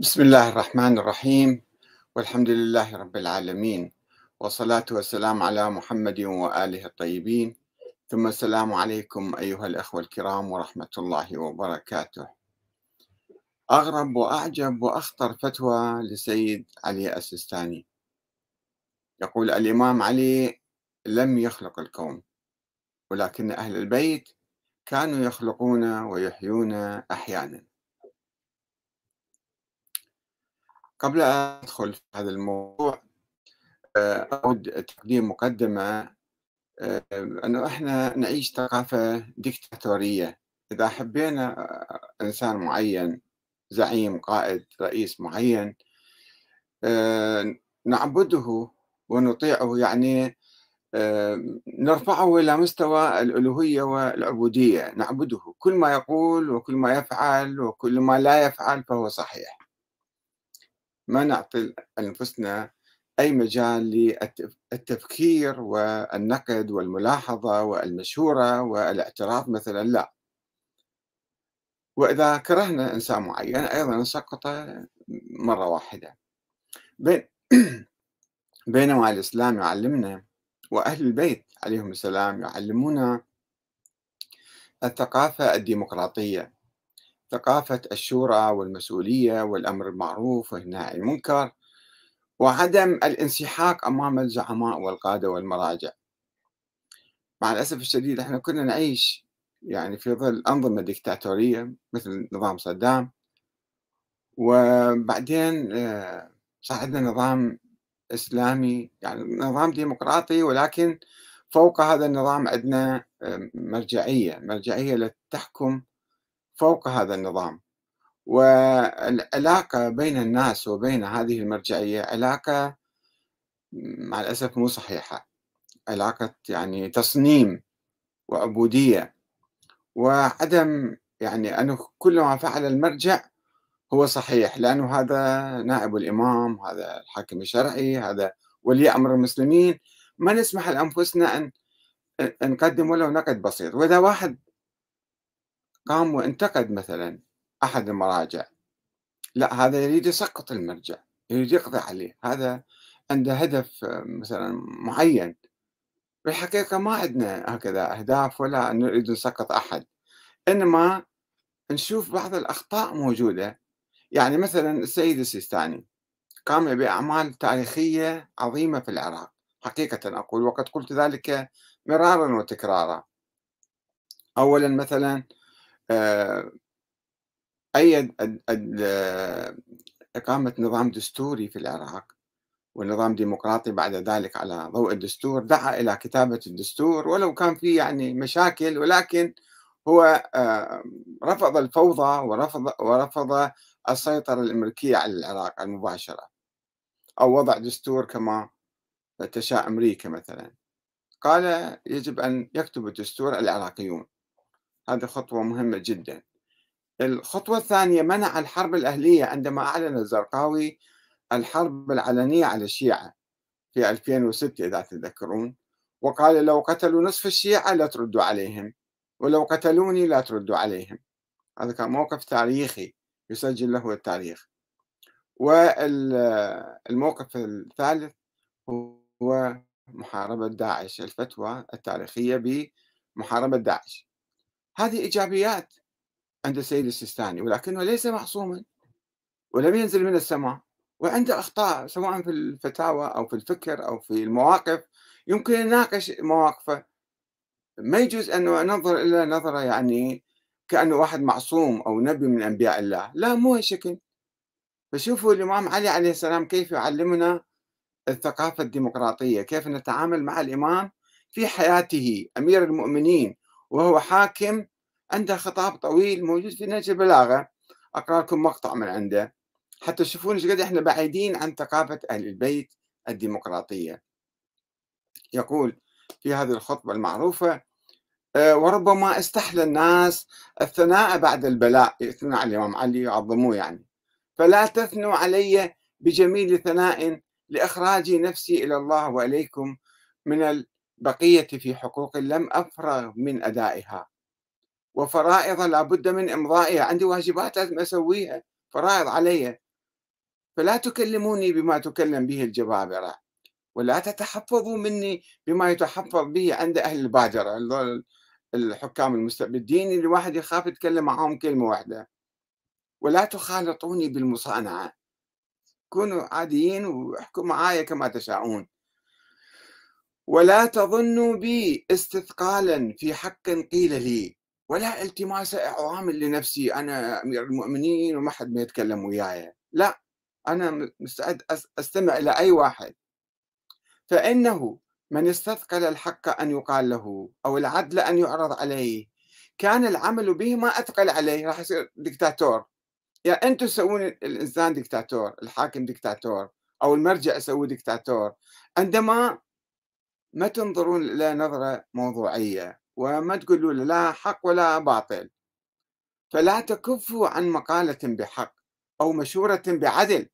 بسم الله الرحمن الرحيم والحمد لله رب العالمين والصلاة والسلام على محمد وآله الطيبين ثم السلام عليكم أيها الأخوة الكرام ورحمة الله وبركاته أغرب وأعجب وأخطر فتوى لسيد علي السيستاني يقول الإمام علي لم يخلق الكون ولكن أهل البيت كانوا يخلقون ويحيون أحيانا قبل أن أدخل في هذا الموضوع آه، أود تقديم مقدمة آه، أنه إحنا نعيش ثقافة ديكتاتورية إذا حبينا آه، إنسان معين زعيم قائد رئيس معين نعبده ونطيعه يعني نرفعه إلى مستوى الألوهية والعبودية نعبده كل ما يقول وكل ما يفعل وكل ما لا يفعل فهو صحيح ما نعطي أنفسنا أي مجال للتفكير والنقد والملاحظة والمشورة والاعتراف مثلا لا وإذا كرهنا إنسان معين أيضا نسقطه مرة واحدة بين بينما الإسلام يعلمنا وأهل البيت عليهم السلام يعلمونا الثقافة الديمقراطية ثقافة الشورى والمسؤولية والأمر المعروف والنهي عن المنكر وعدم الانسحاق أمام الزعماء والقادة والمراجع مع الأسف الشديد احنا كنا نعيش يعني في ظل أنظمة ديكتاتورية مثل نظام صدام وبعدين آه، صعدنا نظام إسلامي يعني نظام ديمقراطي ولكن فوق هذا النظام عندنا آه، مرجعية مرجعية لتحكم فوق هذا النظام والعلاقة بين الناس وبين هذه المرجعية علاقة مع الأسف مو صحيحة علاقة يعني تصنيم وعبودية وعدم يعني أنه كل ما فعل المرجع هو صحيح لأنه هذا نائب الإمام هذا الحاكم الشرعي هذا ولي أمر المسلمين ما نسمح لأنفسنا أن نقدم ولو نقد بسيط وإذا واحد قام وانتقد مثلا أحد المراجع لا هذا يريد يسقط المرجع يريد يقضي عليه هذا عنده هدف آه، مثلا معين بالحقيقة ما عندنا هكذا أهداف ولا نريد نسقط أحد إنما نشوف بعض الأخطاء موجودة يعني مثلا السيد السيستاني قام بأعمال تاريخية عظيمة في العراق حقيقة أقول وقد قلت ذلك مرارا وتكرارا أولا مثلا آه، أيد آه، إقامة نظام دستوري في العراق ونظام ديمقراطي بعد ذلك على ضوء الدستور دعا إلى كتابة الدستور ولو كان في يعني مشاكل ولكن هو آه، رفض الفوضى ورفض ورفض السيطرة الأمريكية على العراق المباشرة أو وضع دستور كما تشاء أمريكا مثلا قال يجب أن يكتب الدستور العراقيون هذه خطوة مهمة جدا الخطوة الثانية منع الحرب الأهلية عندما أعلن الزرقاوي الحرب العلنية على الشيعة في 2006 إذا تذكرون وقال لو قتلوا نصف الشيعة لا تردوا عليهم ولو قتلوني لا تردوا عليهم هذا كان موقف تاريخي يسجل له التاريخ والموقف الثالث هو محاربة داعش الفتوى التاريخية بمحاربة داعش هذه إيجابيات عند السيد السيستاني ولكنه ليس معصوما ولم ينزل من السماء وعنده أخطاء سواء في الفتاوى أو في الفكر أو في المواقف يمكن نناقش مواقفه ما يجوز أن ننظر إلى نظرة يعني كأنه واحد معصوم أو نبي من أنبياء الله لا مو هالشكل فشوفوا الإمام علي عليه السلام كيف يعلمنا الثقافة الديمقراطية كيف نتعامل مع الإمام في حياته أمير المؤمنين وهو حاكم عنده خطاب طويل موجود في نهج البلاغة أقرأ لكم مقطع من عنده حتى تشوفون ايش قد احنا بعيدين عن ثقافة أهل البيت الديمقراطية يقول في هذه الخطبة المعروفة أه، وربما استحلى الناس الثناء بعد البلاء يثنون إيه، على الإمام علي يعظموه يعني فلا تثنوا علي بجميل ثناء لإخراج نفسي إلى الله وإليكم من البقية في حقوق لم أفرغ من أدائها وفرائض لابد من إمضائها عندي واجبات لازم أسويها فرائض علي فلا تكلموني بما تكلم به الجبابرة ولا تتحفظوا مني بما يتحفظ به عند أهل البادرة الحكام المستبدين اللي واحد يخاف يتكلم معهم كلمة واحدة ولا تخالطوني بالمصانعة كونوا عاديين واحكوا معايا كما تشاءون ولا تظنوا بي استثقالا في حق قيل لي ولا التماس اعرام لنفسي انا امير المؤمنين وما حد ما يتكلم وياي لا انا مستعد استمع الى اي واحد فانه من استثقل الحق ان يقال له او العدل ان يعرض عليه كان العمل به ما اثقل عليه راح يصير دكتاتور يا يعني انتم تسوون الانسان دكتاتور الحاكم دكتاتور او المرجع يسوي دكتاتور عندما ما تنظرون الى نظره موضوعيه وما تقولوا له لا حق ولا باطل فلا تكفوا عن مقالة بحق أو مشورة بعدل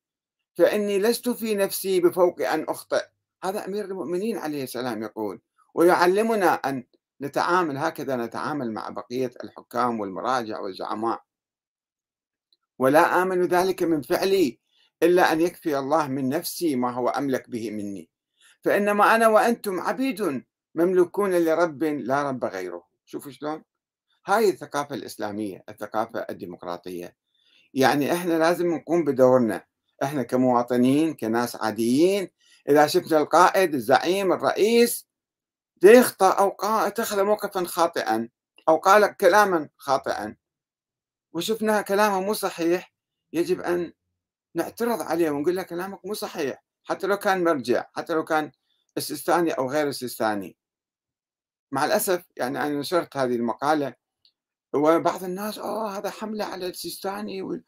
فإني لست في نفسي بفوق أن أخطئ هذا أمير المؤمنين عليه السلام يقول ويعلمنا أن نتعامل هكذا نتعامل مع بقية الحكام والمراجع والزعماء ولا آمن ذلك من فعلي إلا أن يكفي الله من نفسي ما هو أملك به مني فإنما أنا وأنتم عبيد مملوكون لرب لا رب غيره شوفوا شلون هاي الثقافة الإسلامية الثقافة الديمقراطية يعني إحنا لازم نقوم بدورنا إحنا كمواطنين كناس عاديين إذا شفنا القائد الزعيم الرئيس يخطأ أو اتخذ موقفا خاطئا أو قال كلاما خاطئا وشفنا كلامه مو صحيح يجب أن نعترض عليه ونقول له كلامك مو صحيح حتى لو كان مرجع حتى لو كان السيستاني أو غير السيستاني مع الأسف يعني أنا نشرت هذه المقالة وبعض الناس آه هذا حملة على السيستاني و...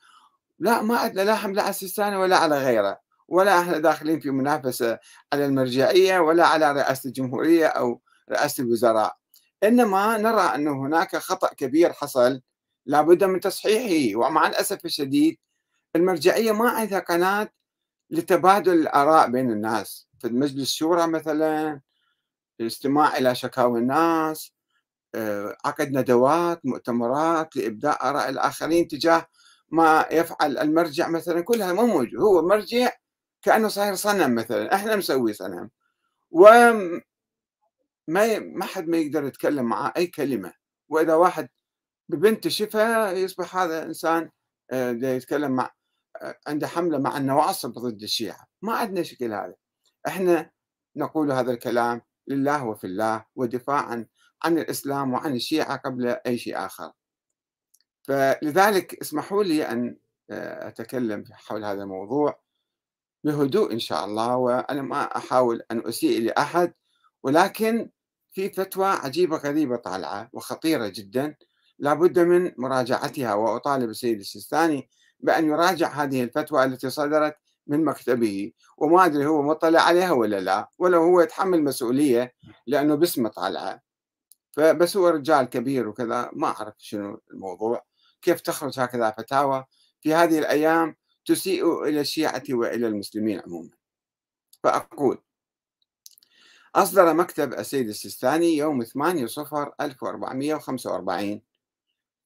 لا ما أدلى لا حملة على السيستاني ولا على غيره ولا احنا داخلين في منافسة على المرجعية ولا على رئاسة الجمهورية أو رئاسة الوزراء إنما نرى أن هناك خطأ كبير حصل لابد من تصحيحه ومع الأسف الشديد المرجعية ما عندها قناة لتبادل الآراء بين الناس في مجلس الشورى مثلا الاستماع إلى شكاوى الناس آه، عقد ندوات مؤتمرات لإبداء آراء الآخرين تجاه ما يفعل المرجع مثلا كلها مو موجود هو مرجع كأنه صاير صنم مثلا احنا مسوي صنم وما ما حد ما يقدر يتكلم معاه أي كلمة وإذا واحد ببنت شفها يصبح هذا إنسان آه، يتكلم مع آه، عنده حملة مع النواصب ضد الشيعة ما عندنا شكل هذا احنا نقول هذا الكلام لله وفي الله ودفاعا عن الإسلام وعن الشيعة قبل أي شيء آخر فلذلك اسمحوا لي أن آه، أتكلم حول هذا الموضوع بهدوء إن شاء الله وأنا ما أحاول أن أسيء لأحد ولكن في فتوى عجيبة غريبة طالعة وخطيرة جدا لابد من مراجعتها وأطالب السيد السيستاني بأن يراجع هذه الفتوى التي صدرت من مكتبه وما أدري هو مطلع عليها ولا لا ولو هو يتحمل مسؤولية لأنه باسمه طالعة فبس هو رجال كبير وكذا ما أعرف شنو الموضوع كيف تخرج هكذا فتاوى في هذه الأيام تسيء إلى الشيعة وإلى المسلمين عموما فأقول أصدر مكتب السيد السيستاني يوم 8 صفر 1445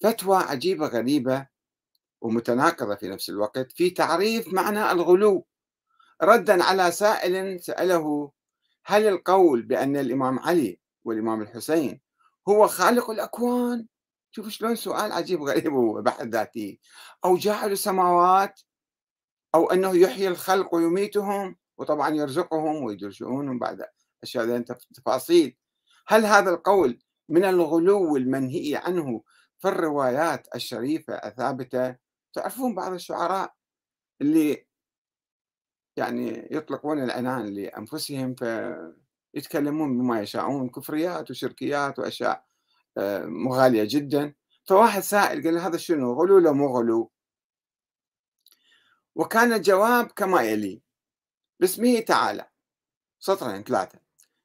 فتوى عجيبة غريبة ومتناقضة في نفس الوقت في تعريف معنى الغلو ردا على سائل سأله هل القول بأن الإمام علي والإمام الحسين هو خالق الأكوان شوف شلون سؤال عجيب غريب وبحث ذاتي أو جاعل السماوات أو أنه يحيي الخلق ويميتهم وطبعا يرزقهم ويدير شؤونهم بعد أشياء تفاصيل هل هذا القول من الغلو المنهي عنه في الروايات الشريفة الثابتة تعرفون بعض الشعراء اللي يعني يطلقون العنان لأنفسهم فيتكلمون بما يشاءون كفريات وشركيات وأشياء آه، مغالية جدا فواحد سائل قال هذا شنو غلو لو مو غلو وكان الجواب كما يلي باسمه تعالى سطرين ثلاثة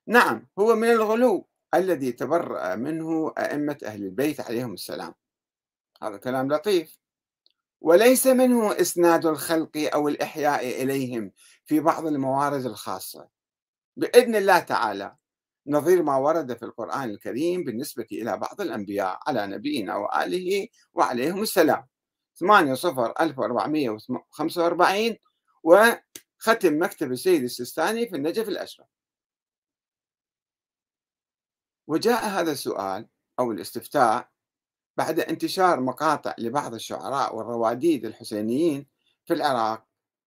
نعم هو من الغلو الذي تبرأ منه أئمة أهل البيت عليهم السلام هذا كلام لطيف وليس منه إسناد الخلق أو الإحياء إليهم في بعض الموارد الخاصة بإذن الله تعالى نظير ما ورد في القرآن الكريم بالنسبة إلى بعض الأنبياء على نبينا وآله وعليهم السلام 8 صفر 1445 وختم مكتب السيد السيستاني في النجف الأشرف وجاء هذا السؤال أو الاستفتاء بعد انتشار مقاطع لبعض الشعراء والرواديد الحسينيين في العراق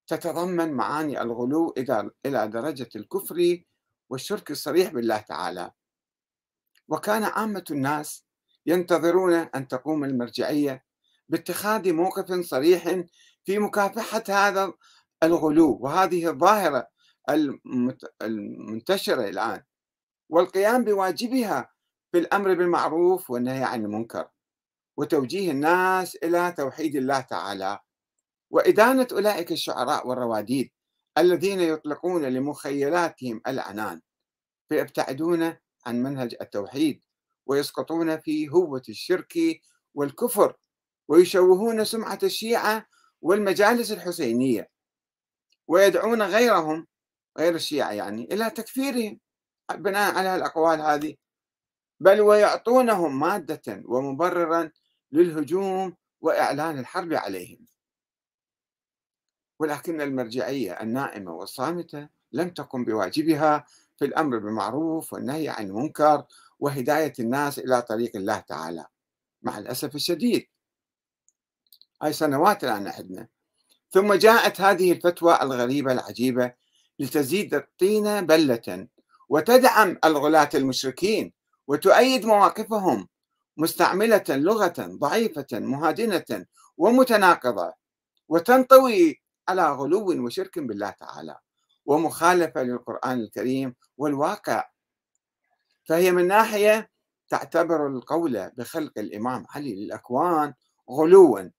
تتضمن معاني الغلو إلى درجة الكفر والشرك الصريح بالله تعالى وكان عامة الناس ينتظرون أن تقوم المرجعية باتخاذ موقف صريح في مكافحة هذا الغلو وهذه الظاهرة المنتشرة الآن والقيام بواجبها في الأمر بالمعروف والنهي عن المنكر وتوجيه الناس إلى توحيد الله تعالى وإدانة أولئك الشعراء والرواديد الذين يطلقون لمخيلاتهم العنان فيبتعدون عن منهج التوحيد ويسقطون في هوة الشرك والكفر ويشوهون سمعة الشيعة والمجالس الحسينية ويدعون غيرهم غير الشيعة يعني إلى تكفيرهم بناء على الأقوال هذه بل ويعطونهم مادة ومبررا للهجوم واعلان الحرب عليهم ولكن المرجعيه النائمه والصامته لم تقم بواجبها في الامر بالمعروف والنهي عن المنكر وهدايه الناس الى طريق الله تعالى مع الاسف الشديد هاي سنوات الان عندنا ثم جاءت هذه الفتوى الغريبه العجيبه لتزيد الطين بله وتدعم الغلاة المشركين وتؤيد مواقفهم مستعملة لغة ضعيفة مهادنة ومتناقضة وتنطوي على غلو وشرك بالله تعالى ومخالفة للقرآن الكريم والواقع فهي من ناحية تعتبر القول بخلق الإمام علي للأكوان غلوا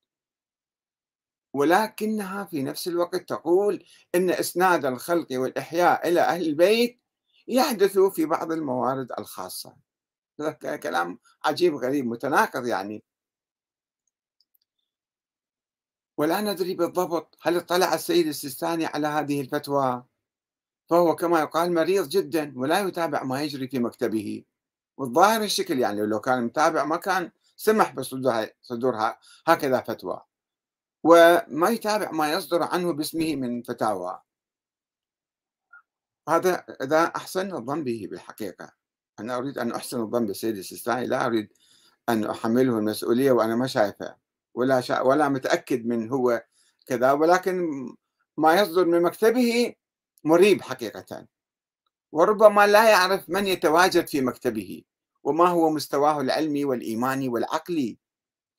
ولكنها في نفس الوقت تقول ان اسناد الخلق والاحياء الى اهل البيت يحدث في بعض الموارد الخاصه كلام عجيب غريب متناقض يعني ولا ندري بالضبط هل اطلع السيد السيستاني على هذه الفتوى فهو كما يقال مريض جدا ولا يتابع ما يجري في مكتبه والظاهر الشكل يعني لو كان متابع ما كان سمح بصدور هكذا فتوى وما يتابع ما يصدر عنه باسمه من فتاوى هذا إذا أحسن الظن به بالحقيقة أنا أريد أن أحسن الظن بالسيد السيستاني لا أريد أن أحمله المسؤولية وأنا ما شايفه ولا شا... ولا متأكد من هو كذا ولكن ما يصدر من مكتبه مريب حقيقة وربما لا يعرف من يتواجد في مكتبه وما هو مستواه العلمي والإيماني والعقلي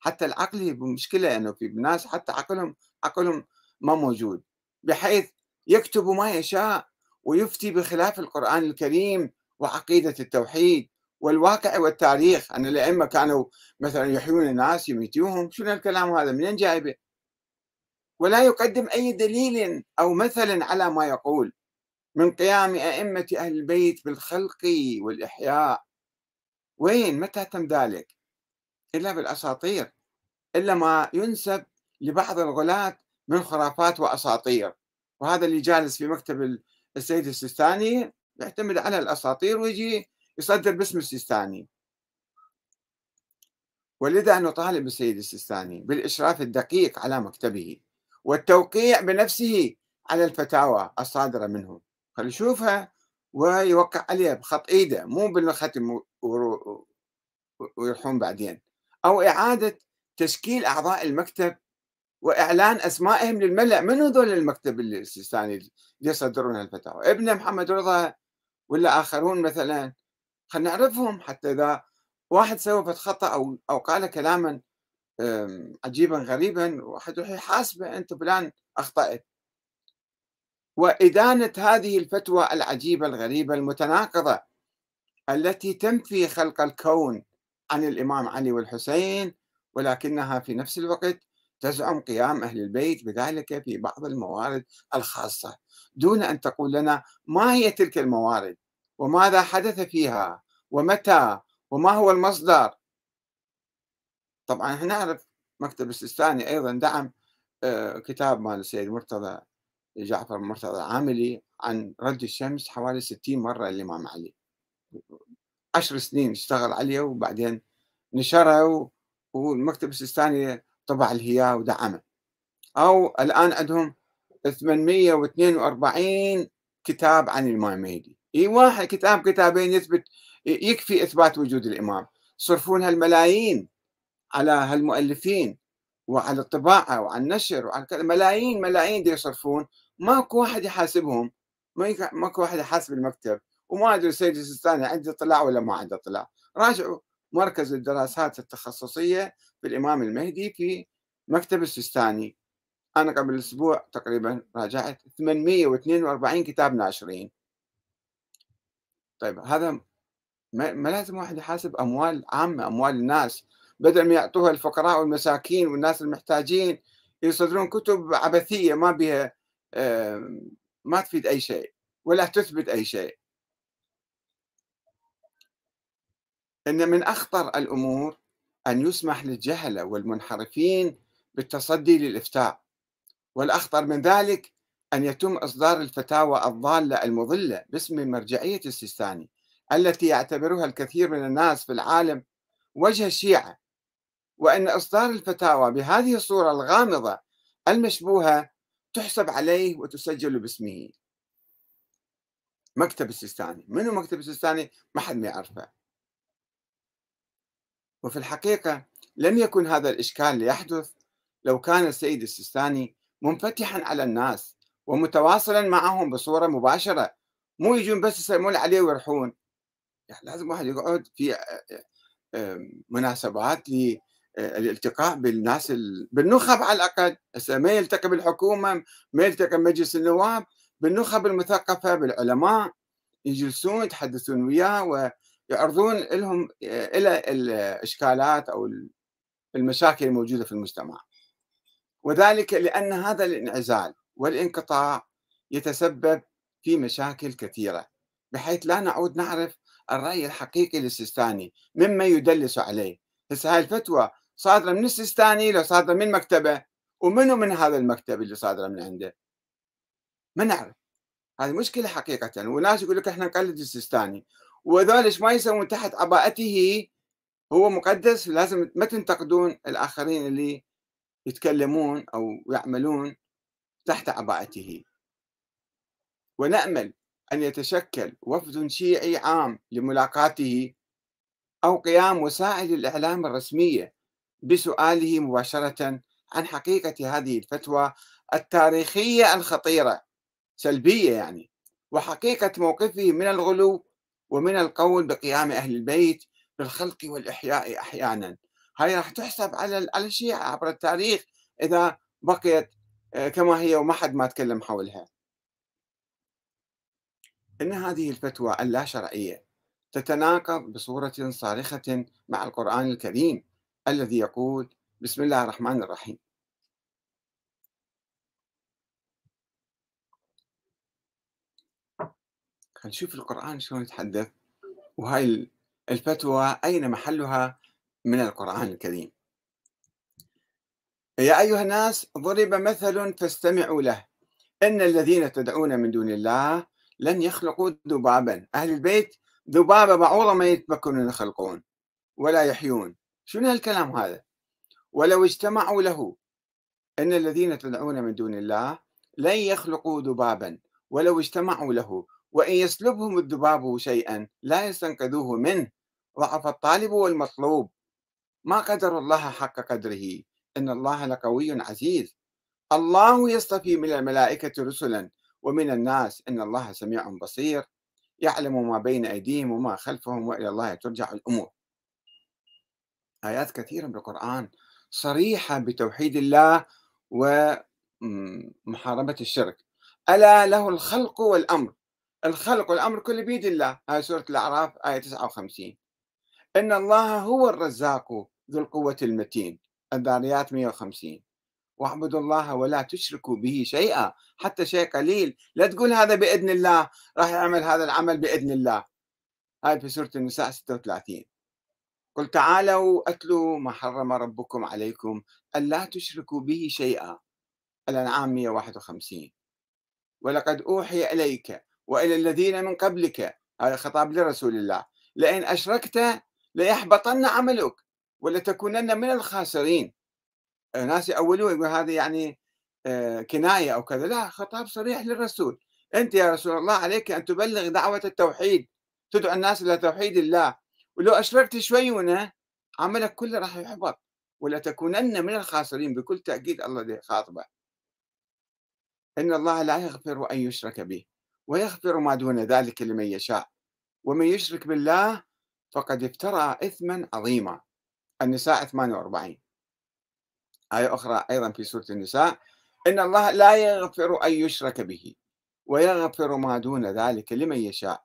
حتى العقلي مشكلة أنه في ناس حتى عقلهم عقلهم ما موجود بحيث يكتب ما يشاء ويفتي بخلاف القرآن الكريم وعقيدة التوحيد والواقع والتاريخ أن الأئمة كانوا مثلا يحيون الناس يميتوهم شنو الكلام هذا منين جايبه ولا يقدم أي دليل أو مثل على ما يقول من قيام أئمة أهل البيت بالخلق والإحياء وين متى تم ذلك إلا بالأساطير إلا ما ينسب لبعض الغلاة من خرافات وأساطير وهذا اللي جالس في مكتب السيد السيستاني يعتمد على الاساطير ويجي يصدر باسم السيستاني ولذا نطالب السيد السيستاني بالاشراف الدقيق على مكتبه والتوقيع بنفسه على الفتاوى الصادره منه خلي يشوفها ويوقع عليها بخط ايده مو بالختم ويروحون بعدين او اعاده تشكيل اعضاء المكتب واعلان اسمائهم للملا من هذول المكتب السيستاني اللي يصدرون الفتاوى ابن محمد رضا ولا اخرون مثلا خلينا نعرفهم حتى اذا واحد سوى خطا او او قال كلاما عجيبا غريبا واحد يروح يحاسبه إيه، انت فلان اخطات وادانه هذه الفتوى العجيبه الغريبه المتناقضه التي تنفي خلق الكون عن الامام علي والحسين ولكنها في نفس الوقت تزعم قيام أهل البيت بذلك في بعض الموارد الخاصة دون أن تقول لنا ما هي تلك الموارد وماذا حدث فيها ومتى وما هو المصدر طبعا احنا نعرف مكتب السيستاني أيضا دعم آه، كتاب مال السيد مرتضى جعفر مرتضى العاملي عن رد الشمس حوالي 60 مرة الإمام علي عشر سنين اشتغل عليه وبعدين نشره والمكتب السيستاني طبع الهيا ودعمه او الان عندهم 842 كتاب عن الامام المهدي اي واحد كتاب كتابين يثبت يكفي اثبات وجود الامام صرفون هالملايين على هالمؤلفين وعلى الطباعه وعلى النشر وعلى ملايين ملايين دي يصرفون ماكو واحد يحاسبهم ماكو واحد يحاسب المكتب وما ادري السيد الثاني عنده اطلاع ولا ما عنده اطلاع راجعوا مركز الدراسات التخصصيه بالإمام المهدي في مكتب السيستاني أنا قبل أسبوع تقريبا راجعت 842 كتاب ناشرين طيب هذا ما لازم واحد يحاسب أموال عامة أموال الناس بدل ما يعطوها الفقراء والمساكين والناس المحتاجين يصدرون كتب عبثية ما بها ما تفيد أي شيء ولا تثبت أي شيء إن من أخطر الأمور أن يسمح للجهلة والمنحرفين بالتصدي للإفتاء والأخطر من ذلك أن يتم إصدار الفتاوى الضالة المضلة باسم مرجعية السيستاني التي يعتبرها الكثير من الناس في العالم وجه الشيعة وأن إصدار الفتاوى بهذه الصورة الغامضة المشبوهة تحسب عليه وتسجل باسمه مكتب السيستاني منو مكتب السيستاني ما حد ما يعرفه وفي الحقيقة لم يكن هذا الإشكال ليحدث لو كان السيد السيستاني منفتحا على الناس ومتواصلا معهم بصورة مباشرة مو يجون بس يسلمون عليه ويروحون يعني لازم واحد يقعد في آه، آه، آه، مناسبات للالتقاء بالناس بالنخب على الأقل هسه ما يلتقي بالحكومة ما يلتقي بمجلس النواب بالنخب المثقفة بالعلماء يجلسون يتحدثون وياه و... يعرضون لهم الى الاشكالات او المشاكل الموجوده في المجتمع وذلك لان هذا الانعزال والانقطاع يتسبب في مشاكل كثيره بحيث لا نعود نعرف الراي الحقيقي للسيستاني مما يدلس عليه هسه هاي الفتوى صادره من السيستاني لو صادره من مكتبه ومنو من هذا المكتب اللي صادره من عنده ما نعرف هذه مشكله حقيقه وناس يقول لك احنا نقلد السيستاني وذلك ما يسوون تحت عباءته هو مقدس لازم ما تنتقدون الآخرين اللي يتكلمون أو يعملون تحت عباءته ونأمل أن يتشكل وفد شيعي عام لملاقاته أو قيام وسائل الإعلام الرسمية بسؤاله مباشرة عن حقيقة هذه الفتوى التاريخية الخطيرة سلبية يعني وحقيقة موقفه من الغلو ومن القول بقيام أهل البيت بالخلق والإحياء أحيانا هاي راح تحسب على على الشيعة عبر التاريخ إذا بقيت آه، كما هي وما حد ما تكلم حولها إن هذه الفتوى اللا شرعية تتناقض بصورة صارخة مع القرآن الكريم الذي يقول بسم الله الرحمن الرحيم نشوف القرآن شلون يتحدث وهاي الفتوى أين محلها من القرآن الكريم يا أيها الناس ضرب مثل فاستمعوا له إن الذين تدعون من دون الله لن يخلقوا ذبابا أهل البيت ذبابة بعوضة ما يتمكنون يخلقون ولا يحيون شنو هالكلام هذا ولو اجتمعوا له إن الذين تدعون من دون الله لن يخلقوا ذبابا ولو اجتمعوا له وإن يسلبهم الذباب شيئا لا يستنقذوه منه ضعف الطالب والمطلوب ما قدر الله حق قدره إن الله لقوي عزيز الله يصطفي من الملائكة رسلا ومن الناس إن الله سميع بصير يعلم ما بين أيديهم وما خلفهم وإلى الله ترجع الأمور آيات كثيرة بالقرآن صريحة بتوحيد الله ومحاربة الشرك ألا له الخلق والأمر الخلق والأمر كله بيد الله هاي سورة الأعراف آية 59 إن الله هو الرزاق ذو القوة المتين الذاريات 150 واعبدوا الله ولا تشركوا به شيئا حتى شيء قليل لا تقول هذا بإذن الله راح يعمل هذا العمل بإذن الله هاي في سورة النساء 36 قل تعالوا أتلوا ما حرم ربكم عليكم ألا تشركوا به شيئا الأنعام 151 ولقد أوحي إليك وإلى الذين من قبلك هذا خطاب لرسول الله لئن أشركت ليحبطن عملك ولتكونن من الخاسرين ناس يأولون يقول هذا يعني آه، كناية أو كذا لا خطاب صريح للرسول أنت يا رسول الله عليك أن تبلغ دعوة التوحيد تدعو الناس إلى توحيد الله ولو أشركت شوي هنا عملك كله راح يحبط ولتكونن من الخاسرين بكل تأكيد الله خاطبه إن الله لا يغفر أن يشرك به ويغفر ما دون ذلك لمن يشاء ومن يشرك بالله فقد افترى إثما عظيما النساء 48 آية أخرى أيضا في سورة النساء إن الله لا يغفر أن يشرك به ويغفر ما دون ذلك لمن يشاء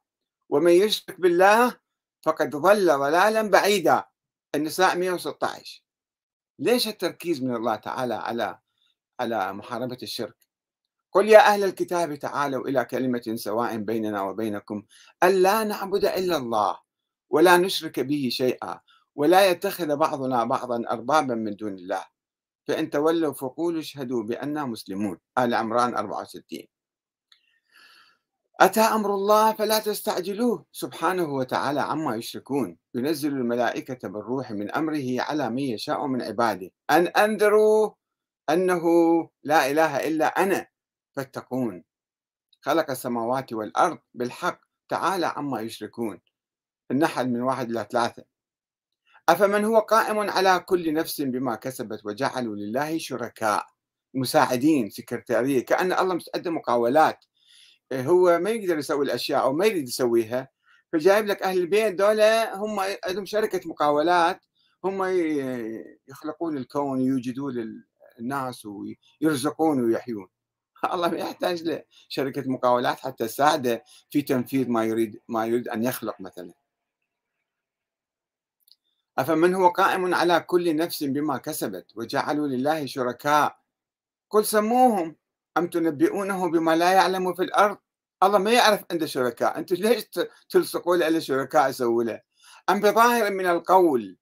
ومن يشرك بالله فقد ضل ضلالا بعيدا النساء 116 ليش التركيز من الله تعالى على على محاربة الشرك قل يا أهل الكتاب تعالوا إلى كلمة سواء بيننا وبينكم ألا نعبد إلا الله ولا نشرك به شيئا ولا يتخذ بعضنا بعضا أربابا من دون الله فإن تولوا فقولوا اشهدوا بأننا مسلمون آل عمران 64 أتى أمر الله فلا تستعجلوه سبحانه وتعالى عما يشركون ينزل الملائكة بالروح من أمره على من يشاء من عباده أن أنذروا أنه لا إله إلا أنا فاتقون خلق السماوات والأرض بالحق تعالى عما يشركون النحل من واحد إلى ثلاثة أفمن هو قائم على كل نفس بما كسبت وجعلوا لله شركاء مساعدين سكرتارية كأن الله مستعد مقاولات إيه، هو ما يقدر يسوي الأشياء أو ما يريد يسويها فجايب لك أهل البيت دولة هم عندهم شركة مقاولات هم يخلقون الكون يوجدون الناس ويرزقون ويحيون الله ما يحتاج لشركه مقاولات حتى تساعده في تنفيذ ما يريد ما يريد ان يخلق مثلا أفمن هو قائم على كل نفس بما كسبت وجعلوا لله شركاء قل سموهم أم تنبئونه بما لا يعلم في الأرض الله ما يعرف عنده شركاء أنتم ليش تلصقوا له شركاء يسووا له أم بظاهر من القول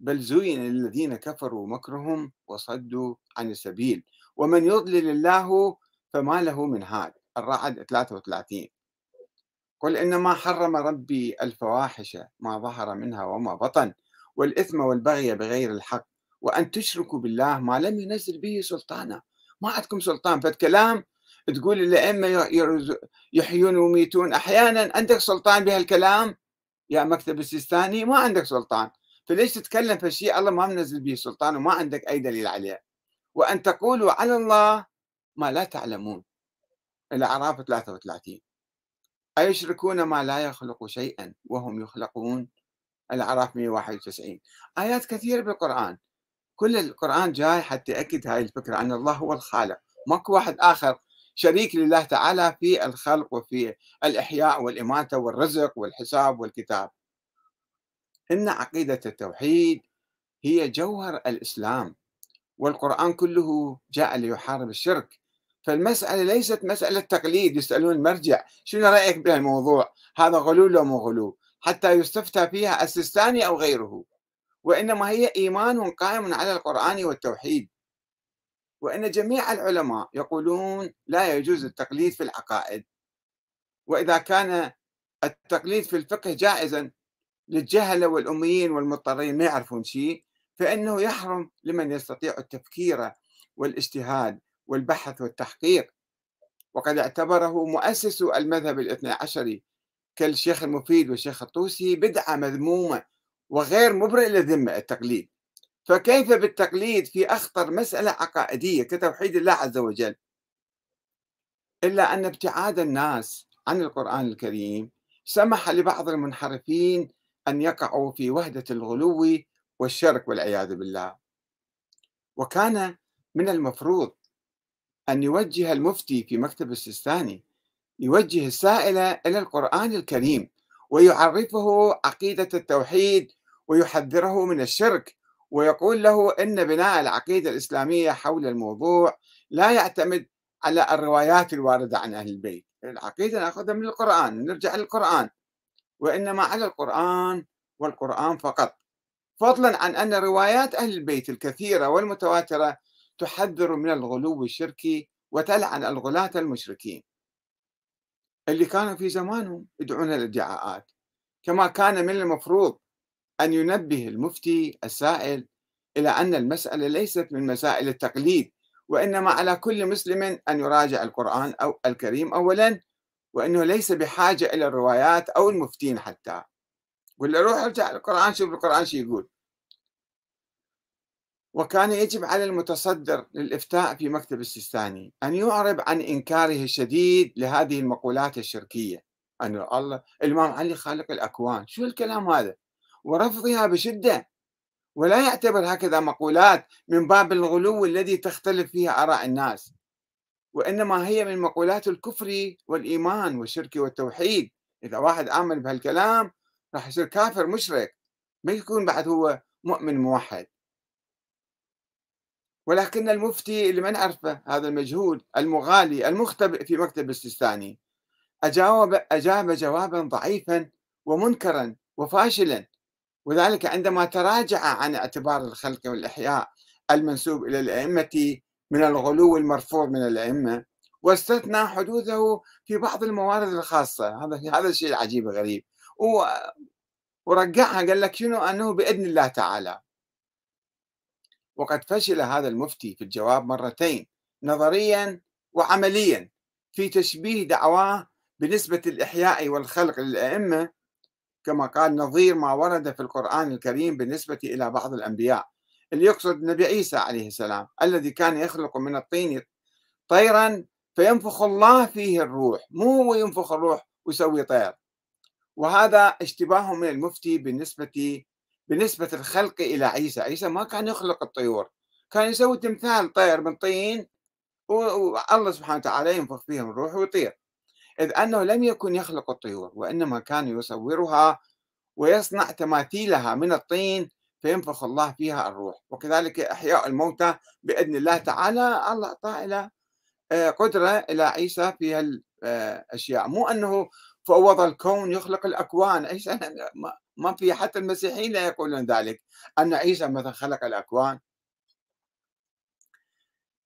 بل زين للذين كفروا مكرهم وصدوا عن السبيل ومن يضلل الله فما له من هاد الرعد 33 قل إنما حرم ربي الفواحش ما ظهر منها وما بطن والإثم والبغي بغير الحق وأن تشركوا بالله ما لم ينزل به سلطانا ما عندكم سلطان فالكلام تقول الأئمة يحيون ويميتون أحيانا عندك سلطان بهالكلام يا مكتب السيستاني ما عندك سلطان فليش تتكلم في شيء الله ما منزل به سلطان وما عندك أي دليل عليه وأن تقولوا على الله ما لا تعلمون الأعراف 33 أيشركون ما لا يخلق شيئا وهم يخلقون الأعراف 191 آيات كثيرة بالقرآن كل القرآن جاي حتى يأكد هذه الفكرة أن الله هو الخالق ماكو واحد آخر شريك لله تعالى في الخلق وفي الإحياء والإماتة والرزق والحساب والكتاب إن عقيدة التوحيد هي جوهر الإسلام والقرآن كله جاء ليحارب الشرك فالمسألة ليست مسألة تقليد يسألون المرجع شنو رأيك بهالموضوع هذا غلو لو مو غلو حتى يستفتى فيها السستاني أو غيره وإنما هي إيمان قائم على القرآن والتوحيد وأن جميع العلماء يقولون لا يجوز التقليد في العقائد وإذا كان التقليد في الفقه جائزا للجهلة والأميين والمضطرين ما يعرفون شيء فإنه يحرم لمن يستطيع التفكير والاجتهاد والبحث والتحقيق وقد اعتبره مؤسس المذهب الاثنى عشري كالشيخ المفيد والشيخ الطوسي بدعة مذمومة وغير مبرئ للذمة التقليد فكيف بالتقليد في أخطر مسألة عقائدية كتوحيد الله عز وجل إلا أن ابتعاد الناس عن القرآن الكريم سمح لبعض المنحرفين أن يقعوا في وهدة الغلو والشرك والعياذ بالله وكان من المفروض أن يوجه المفتي في مكتب السيستاني يوجه السائل إلى القرآن الكريم ويعرفه عقيدة التوحيد ويحذره من الشرك ويقول له إن بناء العقيدة الإسلامية حول الموضوع لا يعتمد على الروايات الواردة عن أهل البيت العقيدة نأخذها من القرآن نرجع للقرآن وإنما على القرآن والقرآن فقط فضلا عن أن روايات أهل البيت الكثيرة والمتواترة تحذر من الغلو الشركي وتلعن الغلاة المشركين اللي كانوا في زمانهم يدعون الادعاءات كما كان من المفروض أن ينبه المفتي السائل إلى أن المسألة ليست من مسائل التقليد وإنما على كل مسلم أن يراجع القرآن أو الكريم أولا وأنه ليس بحاجة إلى الروايات أو المفتين حتى ولا روح ارجع القرآن شوف القرآن شو يقول وكان يجب على المتصدر للإفتاء في مكتب السيستاني أن يعرب عن إنكاره الشديد لهذه المقولات الشركية أن الله الإمام علي خالق الأكوان شو الكلام هذا ورفضها بشدة ولا يعتبر هكذا مقولات من باب الغلو الذي تختلف فيها آراء الناس وإنما هي من مقولات الكفر والإيمان والشرك والتوحيد إذا واحد آمن بهالكلام راح يصير كافر مشرك ما يكون بعد هو مؤمن موحد ولكن المفتي اللي ما نعرفه هذا المجهول المغالي المختبئ في مكتب السيستاني أجاب, أجاب جوابا ضعيفا ومنكرا وفاشلا وذلك عندما تراجع عن اعتبار الخلق والإحياء المنسوب إلى الأئمة من الغلو المرفوض من الأئمة واستثنى حدوثه في بعض الموارد الخاصة هذا هذا الشيء العجيب الغريب ورجعها قال لك شنو أنه بإذن الله تعالى وقد فشل هذا المفتي في الجواب مرتين نظريا وعمليا في تشبيه دعواه بنسبة الإحياء والخلق للأئمة كما قال نظير ما ورد في القرآن الكريم بالنسبة إلى بعض الأنبياء اللي يقصد النبي عيسى عليه السلام الذي كان يخلق من الطين طيرا فينفخ الله فيه الروح مو هو ينفخ الروح ويسوي طير وهذا اشتباه من المفتي بالنسبة بنسبة الخلق إلى عيسى عيسى ما كان يخلق الطيور كان يسوي تمثال طير من طين والله سبحانه وتعالى ينفخ فيه الروح ويطير إذ أنه لم يكن يخلق الطيور وإنما كان يصورها ويصنع تماثيلها من الطين فينفخ الله فيها الروح وكذلك إحياء الموتى بإذن الله تعالى الله أعطاه إلى آه، قدرة إلى عيسى في هالأشياء آه، مو أنه فوض الكون يخلق الأكوان عيسى ما في حتى المسيحيين لا يقولون ذلك أن عيسى مثلا خلق الأكوان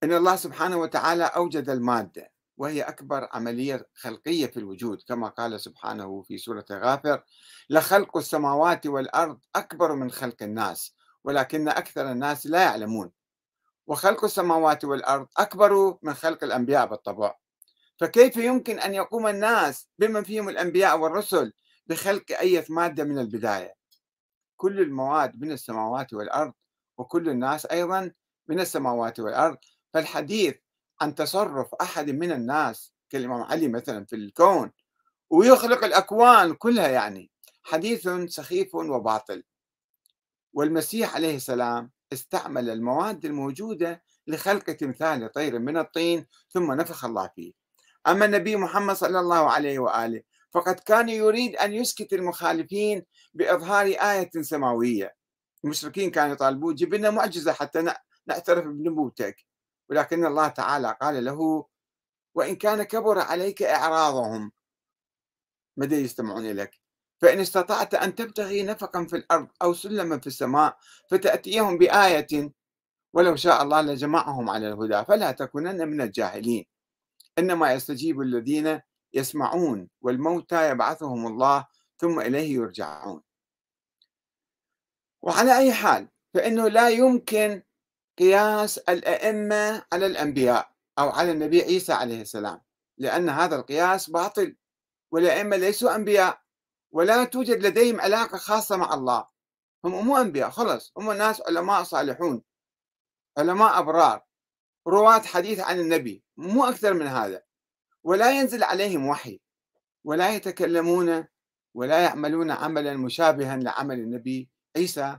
أن الله سبحانه وتعالى أوجد المادة وهي أكبر عملية خلقية في الوجود كما قال سبحانه في سورة غافر لخلق السماوات والأرض أكبر من خلق الناس ولكن أكثر الناس لا يعلمون وخلق السماوات والأرض أكبر من خلق الأنبياء بالطبع فكيف يمكن أن يقوم الناس بمن فيهم الأنبياء والرسل بخلق أي مادة من البداية كل المواد من السماوات والأرض وكل الناس أيضا من السماوات والأرض فالحديث عن تصرف أحد من الناس كالإمام علي مثلا في الكون ويخلق الأكوان كلها يعني حديث سخيف وباطل والمسيح عليه السلام استعمل المواد الموجودة لخلق تمثال طير من الطين ثم نفخ الله فيه أما النبي محمد صلى الله عليه وآله فقد كان يريد أن يسكت المخالفين بإظهار آية سماوية المشركين كانوا يطالبون جيب لنا معجزة حتى نعترف بنبوتك ولكن الله تعالى قال له وإن كان كبر عليك إعراضهم مدى يستمعون لك فإن استطعت أن تبتغي نفقا في الأرض أو سلما في السماء فتأتيهم بآية ولو شاء الله لجمعهم على الهدى فلا تكونن من الجاهلين إنما يستجيب الذين يسمعون والموتى يبعثهم الله ثم إليه يرجعون وعلى أي حال فإنه لا يمكن قياس الأئمة على الأنبياء أو على النبي عيسى عليه السلام لأن هذا القياس باطل والأئمة ليسوا أنبياء ولا توجد لديهم علاقة خاصة مع الله هم مو أنبياء خلص هم ناس علماء صالحون علماء أبرار رواة حديث عن النبي مو أكثر من هذا ولا ينزل عليهم وحي ولا يتكلمون ولا يعملون عملا مشابها لعمل النبي عيسى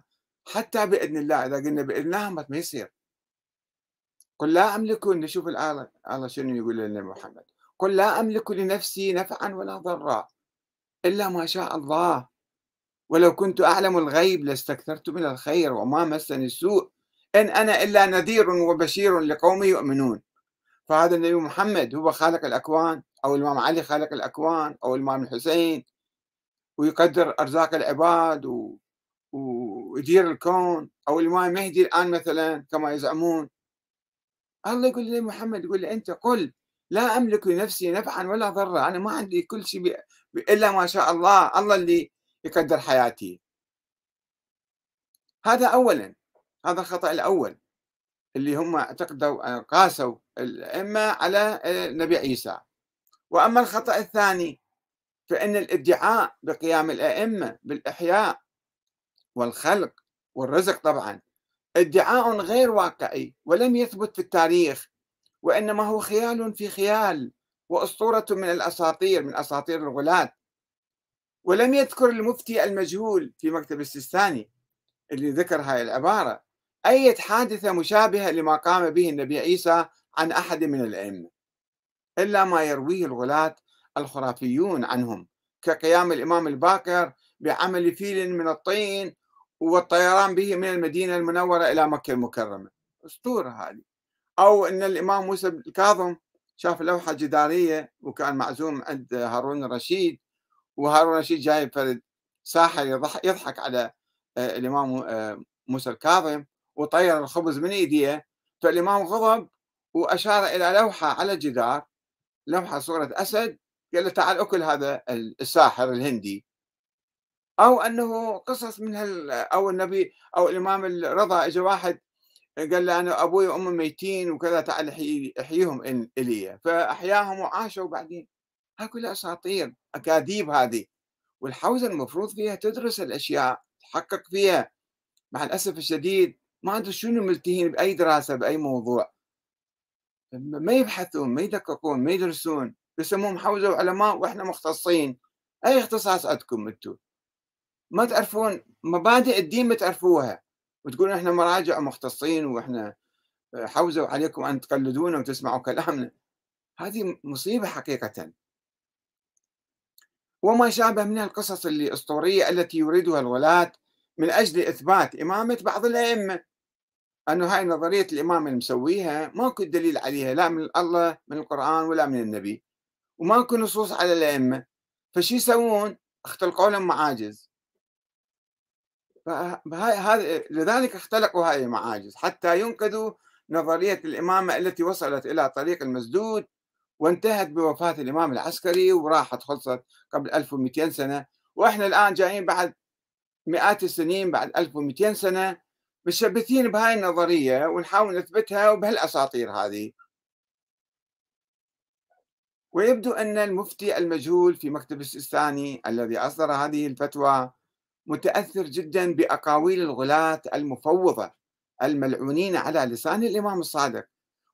حتى بإذن الله إذا قلنا الله ما يصير قل لا أملك نشوف الآية الله شنو يقول لنا محمد قل لا أملك لنفسي نفعا ولا ضرا إلا ما شاء الله ولو كنت أعلم الغيب لاستكثرت من الخير وما مسني السوء إن أنا إلا نذير وبشير لقوم يؤمنون فهذا النبي محمد هو خالق الأكوان أو الإمام علي خالق الأكوان أو الإمام الحسين ويقدر أرزاق العباد و... ويدير الكون أو الإمام المهدي الآن مثلا كما يزعمون الله يقول لي محمد يقول لي أنت قل لا أملك لنفسي نفعا ولا ضرا أنا ما عندي كل شيء ب... إلا ما شاء الله الله اللي يقدر حياتي هذا أولا هذا الخطأ الأول اللي هم اعتقدوا آه، قاسوا الأئمة على آه، النبي عيسى وأما الخطأ الثاني فإن الادعاء بقيام الأئمة بالإحياء والخلق والرزق طبعا ادعاء غير واقعي ولم يثبت في التاريخ وإنما هو خيال في خيال وأسطورة من الأساطير من أساطير الغلاة ولم يذكر المفتي المجهول في مكتب السيستاني اللي ذكر هاي العبارة أي حادثة مشابهة لما قام به النبي عيسى عن أحد من الأئمة إلا ما يرويه الغلاة الخرافيون عنهم كقيام الإمام الباكر بعمل فيل من الطين والطيران به من المدينة المنورة إلى مكة المكرمة أسطورة هذه أو أن الإمام موسى الكاظم شاف لوحة جدارية وكان معزوم عند هارون الرشيد وهارون الرشيد جاي فرد ساحر يضحك على آه، الإمام آه، موسى الكاظم وطير الخبز من ايديه فالامام غضب واشار الى لوحه على الجدار لوحه صوره اسد قال له تعال اكل هذا الساحر الهندي او انه قصص من هال او النبي او الامام الرضا اجى واحد قال له انا ابوي وامي ميتين وكذا تعال احييهم الي فاحياهم وعاشوا بعدين ها كلها اساطير اكاذيب هذه والحوزه المفروض فيها تدرس الاشياء تحقق فيها مع الاسف الشديد ما ادري شنو ملتهين باي دراسه باي موضوع ما يبحثون ما يدققون ما يدرسون يسموهم حوزه وعلماء واحنا مختصين اي اختصاص عندكم انتم ما تعرفون مبادئ الدين ما تعرفوها وتقولون احنا مراجع مختصين واحنا آه، حوزه وعليكم ان تقلدونا وتسمعوا كلامنا هذه مصيبه حقيقه وما شابه من القصص الأسطورية التي يريدها الولاة من أجل إثبات إمامة بعض الأئمة أنه هاي نظرية الإمام اللي مسويها ماكو دليل عليها لا من الله من القرآن ولا من النبي وماكو نصوص على الأئمة فشي يسوون اختلقوا لهم معاجز هذا لذلك اختلقوا هاي المعاجز حتى ينقذوا نظرية الإمامة التي وصلت إلى طريق المسدود وانتهت بوفاة الإمام العسكري وراحت خلصت قبل 1200 سنة وإحنا الآن جايين بعد مئات السنين بعد 1200 سنة مثبتين بهاي النظريه ونحاول نثبتها وبهالاساطير هذه ويبدو ان المفتي المجهول في مكتب السيستاني الذي اصدر هذه الفتوى متاثر جدا باقاويل الغلاة المفوضه الملعونين على لسان الامام الصادق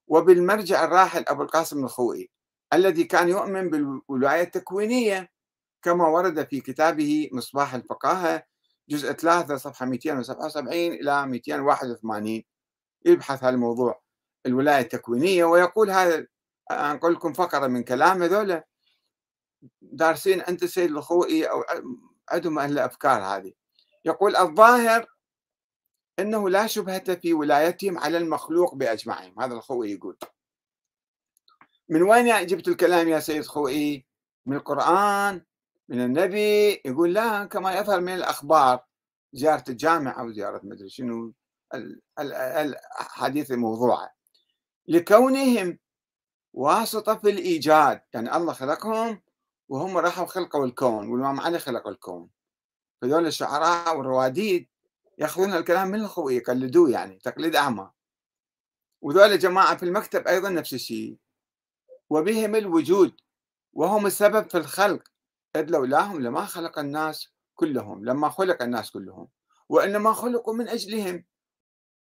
وبالمرجع الراحل ابو القاسم الخوئي الذي كان يؤمن بالولايه التكوينيه كما ورد في كتابه مصباح الفقاهه جزء 3 صفحة 277 إلى 281 يبحث هذا الموضوع الولاية التكوينية ويقول هذا أنقل لكم فقرة من كلام هذول دارسين أنت سيد الخوئي أو عندهم الأفكار هذه يقول الظاهر أنه لا شبهة في ولايتهم على المخلوق بأجمعهم هذا الخوئي يقول من وين جبت الكلام يا سيد خوئي من القرآن من النبي يقول لا كما يظهر من الأخبار زيارة الجامع او زياره مدري شنو الحديث الموضوعة لكونهم واسطة في الإيجاد يعني الله خلقهم وهم راحوا خلقوا الكون والإمام علي خلق الكون فذول الشعراء والرواديد ياخذون الكلام من الخوي يقلدوه يعني تقليد أعمى وذول جماعة في المكتب أيضا نفس الشيء وبهم الوجود وهم السبب في الخلق إذ لولاهم لما خلق الناس كلهم لما خلق الناس كلهم وإنما خلقوا من أجلهم